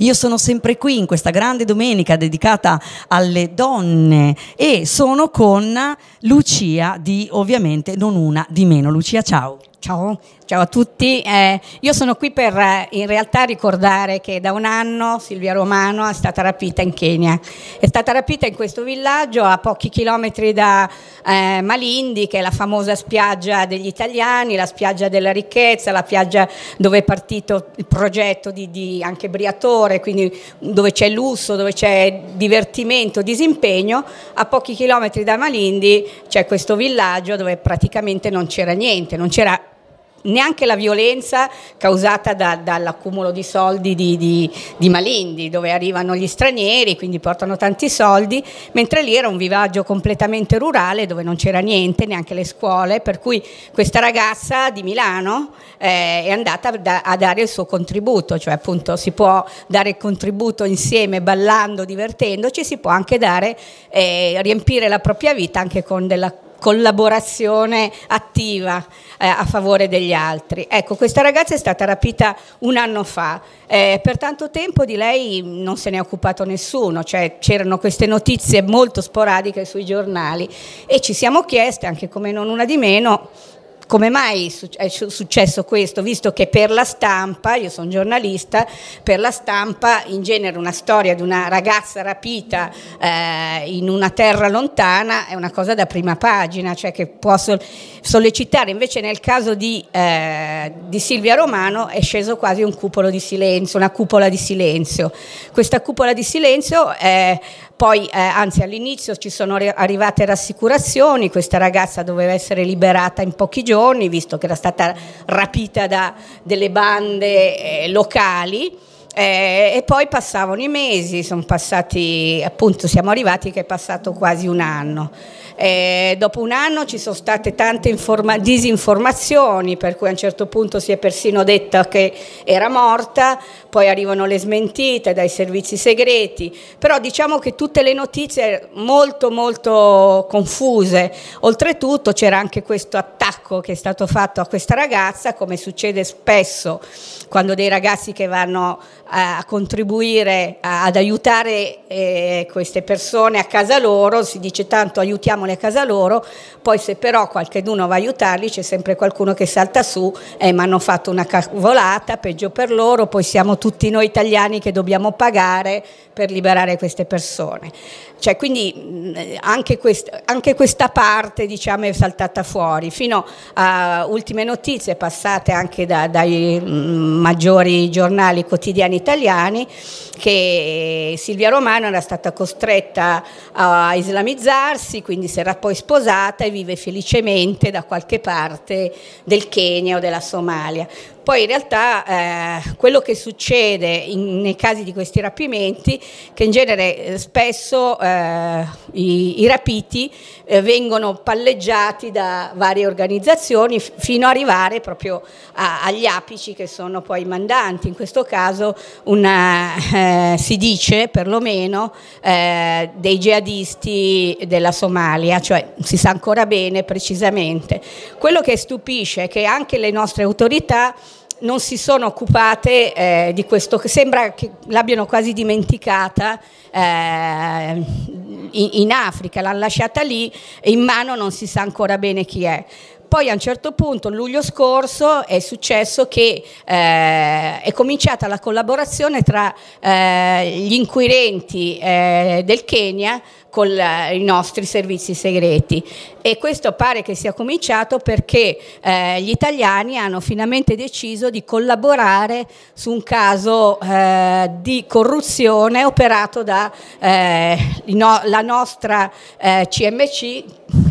Io sono sempre qui in questa grande domenica dedicata alle donne e sono con Lucia di ovviamente non una di meno. Lucia, ciao. Ciao, ciao, a tutti. Eh, io sono qui per eh, in realtà ricordare che da un anno Silvia Romano è stata rapita in Kenya. È stata rapita in questo villaggio a pochi chilometri da eh, Malindi, che è la famosa spiaggia degli italiani, la spiaggia della ricchezza, la spiaggia dove è partito il progetto di, di anche Briatore, quindi dove c'è lusso, dove c'è divertimento, disimpegno. A pochi chilometri da Malindi c'è questo villaggio dove praticamente non c'era niente, non c'era neanche la violenza causata da, dall'accumulo di soldi di, di, di, Malindi, dove arrivano gli stranieri, quindi portano tanti soldi, mentre lì era un vivaggio completamente rurale dove non c'era niente, neanche le scuole, per cui questa ragazza di Milano eh, è andata da, a dare il suo contributo, cioè appunto si può dare il contributo insieme, ballando, divertendoci, si può anche dare, eh, riempire la propria vita anche con della collaborazione attiva eh, a favore degli altri. Ecco, questa ragazza è stata rapita un anno fa, eh, per tanto tempo di lei non se ne è occupato nessuno, cioè c'erano queste notizie molto sporadiche sui giornali e ci siamo chieste, anche come non una di meno, come mai è successo questo, visto che per la stampa, io sono giornalista, per la stampa in genere una storia di una ragazza rapita eh, in una terra lontana è una cosa da prima pagina, cioè che può sollecitare, invece nel caso di, eh, di Silvia Romano è sceso quasi un cupolo di silenzio, una cupola di silenzio. Questa cupola di silenzio... Eh, poi, eh, anzi, all'inizio ci sono arrivate rassicurazioni, questa ragazza doveva essere liberata in pochi giorni, visto che era stata rapita da delle bande eh, locali. Eh, e poi passavano i mesi, sono passati, appunto siamo arrivati che è passato quasi un anno. Eh, dopo un anno ci sono state tante disinformazioni, per cui a un certo punto si è persino detta che era morta, poi arrivano le smentite dai servizi segreti, però diciamo che tutte le notizie molto molto confuse, oltretutto c'era anche questo appello l'attacco che è stato fatto a questa ragazza, come succede spesso quando dei ragazzi che vanno a contribuire, a, ad aiutare eh, queste persone a casa loro, si dice tanto aiutiamole a casa loro, poi se però qualcuno va a aiutarli c'è sempre qualcuno che salta su e eh, mi hanno fatto una cavolata, peggio per loro, poi siamo tutti noi italiani che dobbiamo pagare per liberare queste persone. Cioè, quindi mm, anche, quest, anche questa parte diciamo, è saltata fuori, fino almeno uh, ultime notizie passate anche da, dai mm, maggiori giornali quotidiani italiani, che Silvia Romano era stata costretta a islamizzarsi, quindi si era poi sposata e vive felicemente da qualche parte del Kenya o della Somalia. Poi in realtà eh, quello che succede in, nei casi di questi rapimenti, è che in genere eh, spesso eh, i, i, rapiti eh, vengono palleggiati da varie organizzazioni organizzazioni fino ad arrivare proprio a, agli apici che sono poi i mandanti. In questo caso una, eh, eh, si dice perlomeno eh, dei jihadisti della Somalia, cioè si sa ancora bene precisamente. Quello che stupisce è che anche le nostre autorità non si sono occupate eh, di questo, sembra che l'abbiano quasi dimenticata eh, in, in Africa, l'hanno lasciata lì e in mano non si sa ancora bene chi è. Poi a un certo punto, luglio scorso, è successo che eh, è cominciata la collaborazione tra eh, gli inquirenti eh, del Kenya con la, eh, i nostri servizi segreti e questo pare che sia cominciato perché eh, gli italiani hanno finalmente deciso di collaborare su un caso eh, di corruzione operato dalla no, nostra CMC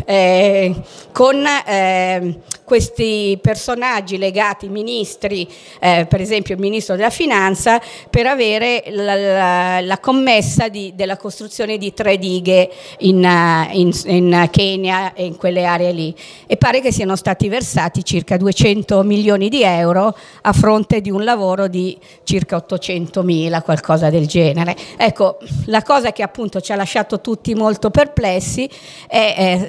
eh, con eh, questi personaggi legati, ministri, eh, per esempio il ministro della finanza, per avere la, la, la commessa di, della costruzione di tre dighe in, eh, in, in Kenya e in quelle aree lì. E pare che siano stati versati circa 200 milioni di euro a fronte di un lavoro di circa 800 mila, qualcosa del genere. Ecco, la cosa che appunto ci ha lasciato tutti molto perplessi è, è,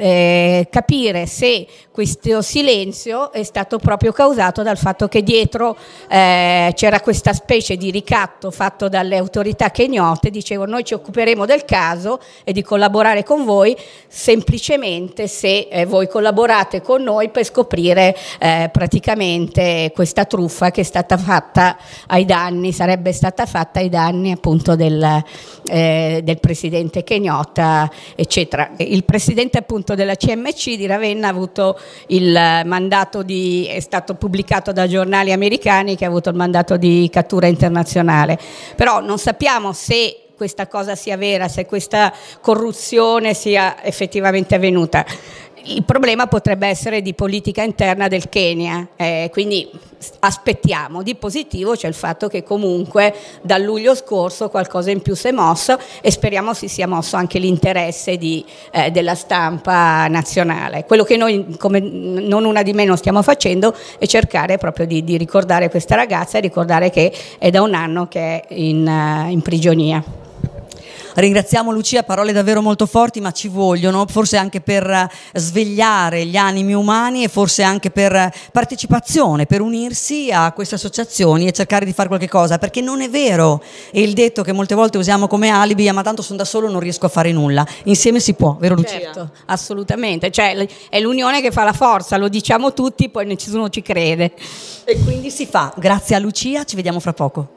è capire se questo silenzio silenzio è stato proprio causato dal fatto che dietro eh, c'era questa specie di ricatto fatto dalle autorità kenyote, dicevano noi ci occuperemo del caso e di collaborare con voi semplicemente se eh, voi collaborate con noi per scoprire eh, praticamente questa truffa che è stata fatta ai danni, sarebbe stata fatta ai danni appunto del, eh, del presidente kenyota, eccetera. Il presidente appunto della CMC di Ravenna ha avuto il eh, mandato mandato di, è stato pubblicato da giornali americani che ha avuto il mandato di cattura internazionale. Però non sappiamo se questa cosa sia vera, se questa corruzione sia effettivamente avvenuta il problema potrebbe essere di politica interna del Kenya, eh, quindi aspettiamo. Di positivo c'è il fatto che comunque dal luglio scorso qualcosa in più si è mosso e speriamo si sia mosso anche l'interesse di, eh, della stampa nazionale. Quello che noi, come non una di meno, stiamo facendo è cercare proprio di, di ricordare questa ragazza e ricordare che è da un anno che è in, eh, in prigionia. Ringraziamo Lucia, parole davvero molto forti ma ci vogliono, forse anche per eh, svegliare gli animi umani e forse anche per eh, partecipazione, per unirsi a queste associazioni e cercare di fare qualche cosa, perché non è vero è il detto che molte volte usiamo come alibi, ah, ma tanto sono da solo e non riesco a fare nulla, insieme si può, vero Lucia? Certo, assolutamente, cioè, è l'unione che fa la forza, lo diciamo tutti, poi nessuno ci crede. E quindi si fa, grazie a Lucia, ci vediamo fra poco.